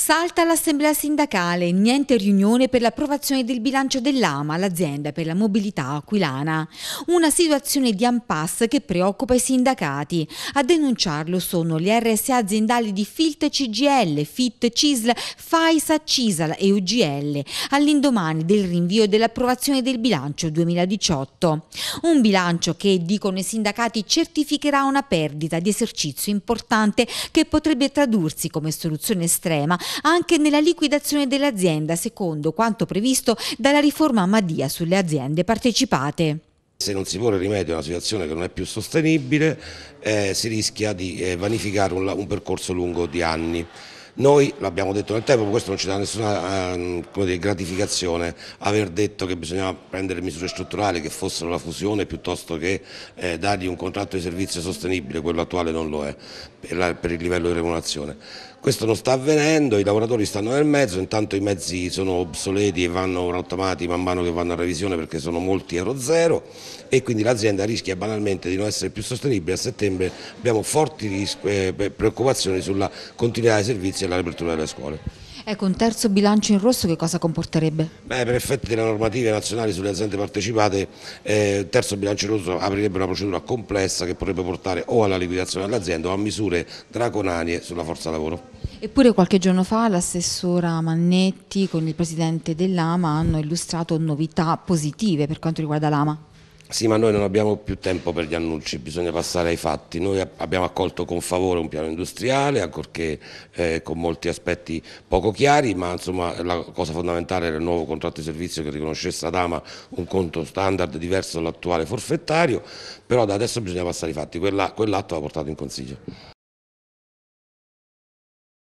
Salta l'assemblea sindacale, niente riunione per l'approvazione del bilancio dell'AMA, l'azienda per la mobilità aquilana. Una situazione di impasse che preoccupa i sindacati. A denunciarlo sono le RSA aziendali di FILT CGL, FIT CISL, FAISA CISAL e UGL, all'indomani del rinvio dell'approvazione del bilancio 2018. Un bilancio che, dicono i sindacati, certificherà una perdita di esercizio importante che potrebbe tradursi come soluzione estrema anche nella liquidazione dell'azienda, secondo quanto previsto dalla riforma Madia sulle aziende partecipate. Se non si pone rimedio a una situazione che non è più sostenibile eh, si rischia di eh, vanificare un, un percorso lungo di anni. Noi l'abbiamo detto nel tempo, questo non ci dà nessuna eh, dire, gratificazione, aver detto che bisognava prendere misure strutturali che fossero la fusione piuttosto che eh, dargli un contratto di servizio sostenibile, quello attuale non lo è per, la, per il livello di remunerazione. Questo non sta avvenendo, i lavoratori stanno nel mezzo, intanto i mezzi sono obsoleti e vanno rottamati man mano che vanno a revisione perché sono molti euro zero e quindi l'azienda rischia banalmente di non essere più sostenibile. A settembre abbiamo forti eh, preoccupazioni sulla continuità dei servizi la riapertura delle scuole. Ecco, un terzo bilancio in rosso che cosa comporterebbe? Beh, per effetti delle normative nazionali sulle aziende partecipate, eh, il terzo bilancio in rosso aprirebbe una procedura complessa che potrebbe portare o alla liquidazione dell'azienda o a misure draconanie sulla forza lavoro. Eppure qualche giorno fa l'assessora Mannetti con il presidente dell'AMA hanno illustrato novità positive per quanto riguarda l'AMA. Sì, ma noi non abbiamo più tempo per gli annunci, bisogna passare ai fatti. Noi abbiamo accolto con favore un piano industriale, ancorché eh, con molti aspetti poco chiari, ma insomma, la cosa fondamentale era il nuovo contratto di servizio che riconoscesse ad Ama un conto standard diverso dall'attuale forfettario, però da adesso bisogna passare ai fatti. Quella, quell'atto va portato in Consiglio.